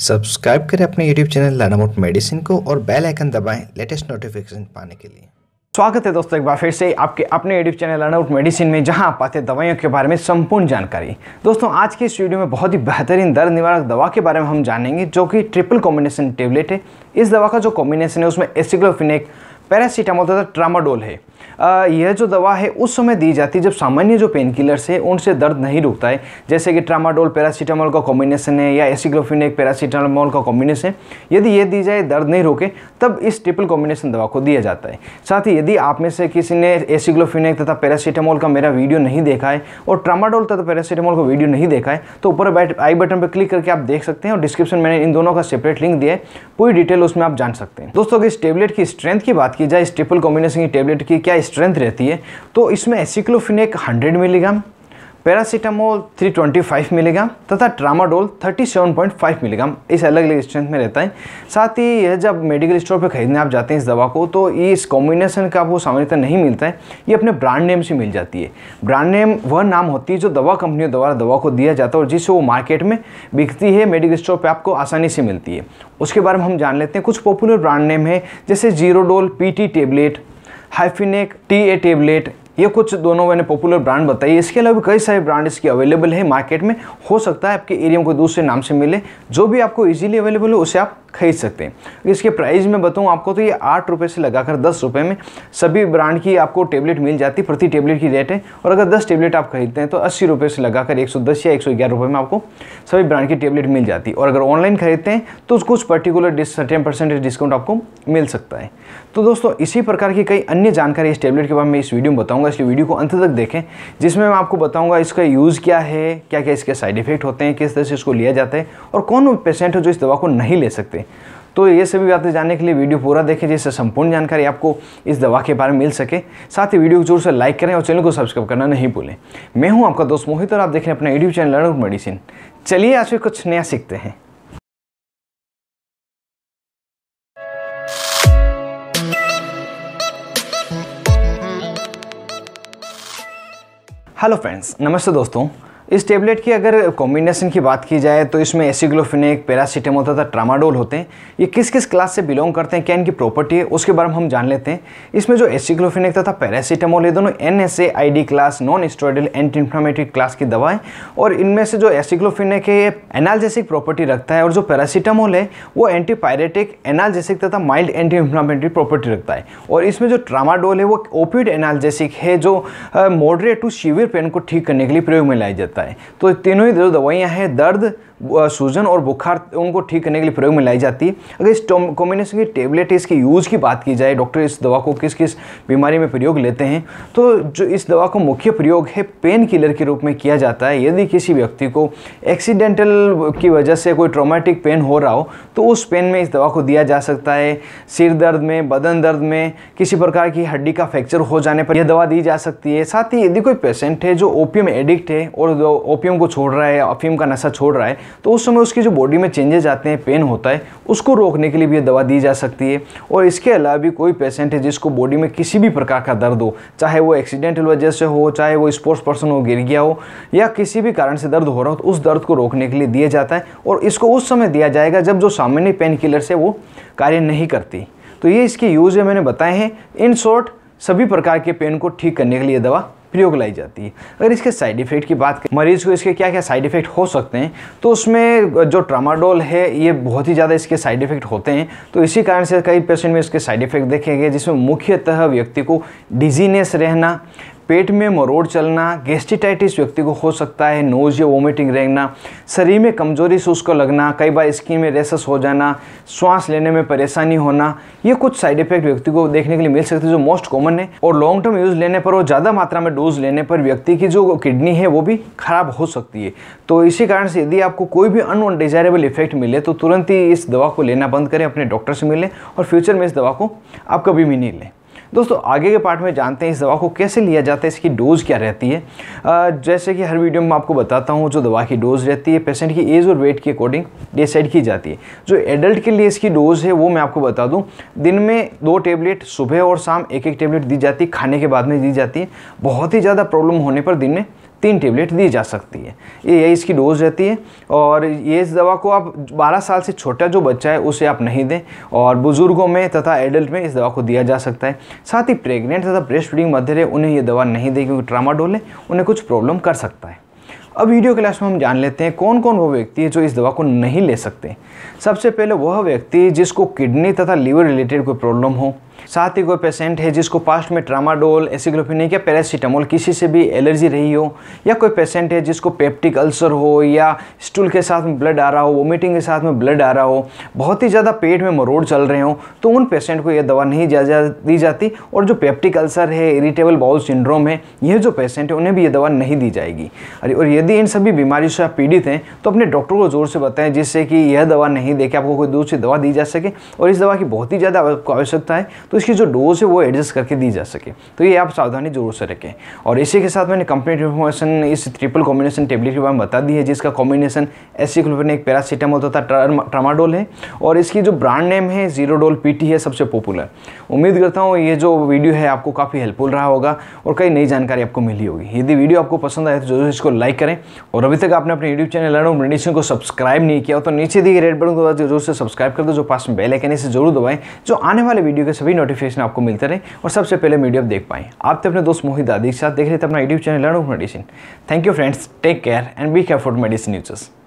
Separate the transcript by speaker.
Speaker 1: subscribe करें अपने YouTube channel लर्नमोट medicine को और बेल आइकन दबाएं लेटेस्ट नोटिफिकेशन पाने के लिए स्वागत है दोस्तों एक बार फिर से आपके अपने YouTube channel learn out medicine में जहां आप पाते दवाइयों के बारे में संपूर्ण जानकारी दोस्तों आज की इस वीडियो में बहुत ही बेहतरीन दर्द निवारक दवा के बारे में हम जानेंगे जो कि ट्रिपल कॉम्बिनेशन टेबलेट है इस दवा का जो कॉम्बिनेशन है उसमें एसिक्लोफिनेक पैरासीटामोल तथा ट्रामाडोल है यह जो दवा है उस समय दी जाती है जब सामान्य जो पेन किलर्स है उनसे दर्द नहीं रुकता है जैसे कि ट्रामाडोल पैरासीटामोल का कॉम्बिनेशन है या एसिक्लोफिन एक पैरासीटामोल का कॉम्बिनेशन है यदि ये दी जाए दर्द नहीं रोके तब इस ट्रिपल कॉम्बिनेशन दवा को दिया जाता है साथ ही यदि आप में से किसी ने एसिक्लोफिनेक तथा पैरासीटामोल का मेरा वीडियो नहीं देखा है और ट्रामाडोल तथा पैरासीटामोल का वीडियो नहीं देखा है तो ऊपर आई बटन पर क्लिक करके आप देख सकते हैं और डिस्क्रिप्शन मैंने इन दोनों का सेपरेट लिंक दिया है पूरी डिटेल उसमें आप जान सकते हैं दोस्तों अगर इस टेबलेट की स्ट्रेंथ की बात की जाए इस ट्रिपल कॉम्बिनेशन की टेबलेट की क्या स्ट्रेंथ रहती है तो इसमें एसिक्लोफिनेक 100 मिलीग्राम पैरासीटामोल 325 मिलीग्राम तथा ट्रामाडोल 37.5 मिलीग्राम इस अलग अलग स्ट्रेंथ में रहता है साथ ही यह जब मेडिकल स्टोर पर खरीदने आप जाते हैं इस दवा को तो ये इस कॉम्बिनेशन का वो सामान्यतः नहीं मिलता है ये अपने ब्रांड नेम से मिल जाती है ब्रांड नेम वह नाम होती है जो दवा कंपनियों द्वारा दवा को दिया जाता है और जिससे वो मार्केट में बिकती है मेडिकल स्टोर पर आपको आसानी से मिलती है उसके बारे में हम जान लेते हैं कुछ पॉपुलर ब्रांड नेम है जैसे Zerodol P tablet Hifenac T A tablet ये कुछ दोनों मैंने पॉपुलर ब्रांड बताई इसके अलावा भी कई सारे ब्रांड इसकी अवेलेबल है मार्केट में हो सकता है आपके एरिया में कोई दूसरे नाम से मिले जो भी आपको इजीली अवेलेबल हो उसे आप खरीद सकते हैं इसके प्राइस में बताऊँ आपको तो ये आठ रुपये से लगाकर दस रुपये में सभी ब्रांड की आपको टेबलेट मिल जाती प्रति टेबलेट की रेट है और अगर दस टेबलेट आप खरीदते हैं तो अस्सी रुपये से लगाकर एक सौ दस या एक सौ ग्यारह रुपये में आपको सभी ब्रांड की टेबलेट मिल जाती है और अगर ऑनलाइन खरीदते हैं तो कुछ पर्टिकुलर टेन परसेंटेज डिस्काउंट आपको मिल सकता है तो दोस्तों इसी प्रकार की कई अन्य जानकारी इस टेबलेट के बारे में इस वीडियो में बताऊँगा इसलिए वीडियो को अंत तक देखें जिसमें मैं आपको बताऊँगा इसका यूज़ क्या है क्या क्या इसके साइड इफेक्ट होते हैं किस तरह से इसको लिया जाता है और कौन पेशेंट है जो इस दवा को नहीं ले सकते करें तो ये सभी बातें जानने के लिए वीडियो पूरा देखें जिससे संपूर्ण जानकारी आपको इस दवा के बारे में मिल सके साथ ही वीडियो को जोर से लाइक करें और चैनल को सब्सक्राइब करना नहीं भूलें मैं हूं आपका दोस्त मोहित और आप देख रहे हैं अपना यूट्यूब चैनल लर्न मेडिसिन चलिए आज भी कुछ नया सीखते हैं हेलो फ्रेंड्स नमस्ते दोस्तों इस टेबलेट की अगर कॉम्बिनेशन की बात की जाए तो इसमें एसिग्लोफिनिक पैरासीटामोल तथा ट्रामाडोल होते हैं ये किस किस क्लास से बिलोंग करते हैं क्या इनकी प्रॉपर्टी है उसके बारे में हम जान लेते हैं इसमें जो एसिग्लोफिनिक तथा पैरासीटामोल ये दोनों N S A I D class non steroidal anti inflammatory class की दवा है और इनमें से जो एसिग्लोफिनिक है ये एनालजेसिक प्रॉपर्टी रखता है और जो पैरासीटामोल है वो एंटीपायरेटिक एनालजेसिक तथा माइल्ड एंटी इन्फ्लामेटरी प्रॉपर्टी रखता है और इसमें जो ट्रामाडोल है वो ओपिड एनालजेसिक है जो मॉडरेट टू सीवियर पेन को ठीक करने के लिए प्रयोग में लाया जाता है है तो तीनों ही जो दवाइयाँ हैं दर्द सूजन और बुखार उनको ठीक करने के लिए प्रयोग में लाई जाती है अगर इस कॉम्बिनेशन की टेबलेट इसके यूज़ की बात की जाए डॉक्टर इस दवा को किस किस बीमारी में प्रयोग लेते हैं तो जो इस दवा का मुख्य प्रयोग है पेन किलर के रूप में किया जाता है यदि किसी व्यक्ति को एक्सीडेंटल की वजह से कोई ट्रोमेटिक पेन हो रहा हो तो उस पेन में इस दवा को दिया जा सकता है सिर दर्द में बदन दर्द में किसी प्रकार की हड्डी का फ्रैक्चर हो जाने पर यह दवा दी जा सकती है साथ ही यदि कोई पेशेंट है जो ओपियम एडिक्ट है और ओपियम को छोड़ रहा है अफीम का नशा छोड़ रहा है तो उस समय उसकी जो बॉडी में चेंजेज आते हैं पेन होता है उसको रोकने के लिए भी ये दवा दी जा सकती है और इसके अलावा भी कोई पेशेंट है जिसको बॉडी में किसी भी प्रकार का दर्द हो चाहे वो एक्सीडेंटल वजह से हो चाहे वो स्पोर्ट्स पर्सन हो गिर गया हो या किसी भी कारण से दर्द हो रहा हो तो उस दर्द को रोकने के लिए दिया जाता है और इसको उस समय दिया जाएगा जब जो सामान्य पेन किलर्स है वो कार्य नहीं करती तो ये इसके यूज़ है मैंने बताए हैं इन शॉर्ट सभी प्रकार के पेन को ठीक करने के लिए दवा प्रयोग लाई जाती है अगर इसके साइड इफ़ेक्ट की बात करें मरीज़ को इसके क्या क्या साइड इफ़ेक्ट हो सकते हैं तो उसमें जो ट्रामाडोल है ये बहुत ही ज़्यादा इसके साइड इफ़ेक्ट होते हैं तो इसी कारण से कई पेशेंट में इसके साइड इफ़ेक्ट देखे गए जिसमें मुख्यतः व्यक्ति को डिजीनेस रहना पेट में मरोड़ चलना गेस्टिटाइटिस व्यक्ति को हो सकता है नोज या वोमिटिंग रहना शरीर में कमजोरी से उसको लगना कई बार स्किन में रेसस हो जाना श्वास लेने में परेशानी होना ये कुछ साइड इफेक्ट व्यक्ति को देखने के लिए मिल सकते हैं जो मोस्ट कॉमन है और लॉन्ग टर्म यूज़ लेने पर और ज़्यादा मात्रा में डोज लेने पर व्यक्ति की जो किडनी है वो भी खराब हो सकती है तो इसी कारण से यदि आपको कोई भी अनडिजायरेबल इफेक्ट मिले तो तुरंत ही इस दवा को लेना बंद करें अपने डॉक्टर से मिलें और फ्यूचर में इस दवा को आप कभी भी नहीं लें दोस्तों आगे के पार्ट में जानते हैं इस दवा को कैसे लिया जाता है इसकी डोज़ क्या रहती है जैसे कि हर वीडियो में आपको बताता हूँ जो दवा की डोज़ रहती है पेशेंट की एज और वेट के अकॉर्डिंग डिसाइड की जाती है जो एडल्ट के लिए इसकी डोज़ है वो मैं आपको बता दूँ दिन में दो टेबलेट सुबह और शाम एक एक टेबलेट दी जाती है खाने के बाद में दी जाती है बहुत ही ज़्यादा प्रॉब्लम होने पर दिन में तीन टेबलेट दी जा सकती है ये इसकी डोज रहती है और ये इस दवा को आप 12 साल से छोटा जो बच्चा है उसे आप नहीं दें और बुज़ुर्गों में तथा एडल्ट में इस दवा को दिया जा सकता है साथ ही प्रेग्नेंट तथा ब्रेस्ट फीडिंग मध्य है उन्हें ये दवा नहीं दें क्योंकि ट्रामाडोल है उन्हें कुछ प्रॉब्लम कर सकता है अब वीडियो क्लास में हम जान लेते हैं कौन कौन वो व्यक्ति है जो इस दवा को नहीं ले सकते सबसे पहले वह व्यक्ति जिसको किडनी तथा लीवर रिलेटेड कोई प्रॉब्लम हो साथ ही कोई पेशेंट है जिसको पास्ट में ट्रामाडोल एसिग्लोफिनिक या पैरासीटामोल किसी से भी एलर्जी रही हो या कोई पेशेंट है जिसको पेप्टिक अल्सर हो या स्टूल के साथ में ब्लड आ रहा हो वोमिटिंग के साथ में ब्लड आ रहा हो बहुत ही ज़्यादा पेट में मरोड़ चल रहे हो तो उन पेशेंट को यह दवा नहीं जा, जा दी जाती और जो पेप्टिक अल्सर है इरिटेबल बाउल सिंड्रोम है यह जो पेशेंट है उन्हें भी यह दवा नहीं दी जाएगी अरे और यदि इन सभी बीमारियों से आप पीड़ित हैं तो अपने डॉक्टर को ज़ोर से बताएं जिससे कि यह दवा नहीं देके आपको कोई दूसरी दवा दी जा सके और इस दवा की बहुत ही ज़्यादा आपको आवश्यकता है तो इसकी जो डोज है वो एडजस्ट करके दी जा सके तो ये आप सावधानी जरूर से रखें और इसी के साथ मैंने कंप्लीट इन्फॉर्मेशन इस ट्रिपल कॉम्बिनेशन टेबलेट के बारे में बता दी है जिसका कॉम्बिनेशन एक पैरासीटामोल तथा ट्रामाडोल है और इसकी जो ब्रांड नेम है जीरोडोल पीटी है सबसे पॉपुलर उम्मीद करता हूँ ये जो वीडियो है आपको काफ़ी हेल्पफुल रहा होगा और कई नई जानकारी आपको मिली होगी यदि वीडियो आपको पसंद आए तो जरूर इसको लाइक करें और अभी तक आपने अपने यूट्यूब चैनल लर्न मेडिसिन को सब्सक्राइब नहीं किया तो नीचे दिए रेड बटन को जरूर से सब्सक्राइब कर दो जो पास में बेल आइकन इसे जरूर दबाएं जो आने वाले वीडियो के सभी नोटिफिकेशन आपको मिलते रहे और सबसे पहले मीडियो देख पाएँ आप तो अपने दोस्त मोहित दादी के साथ देख रहे थे अपना YouTube channel learn of medicine thank you friends take care and be care for medicine users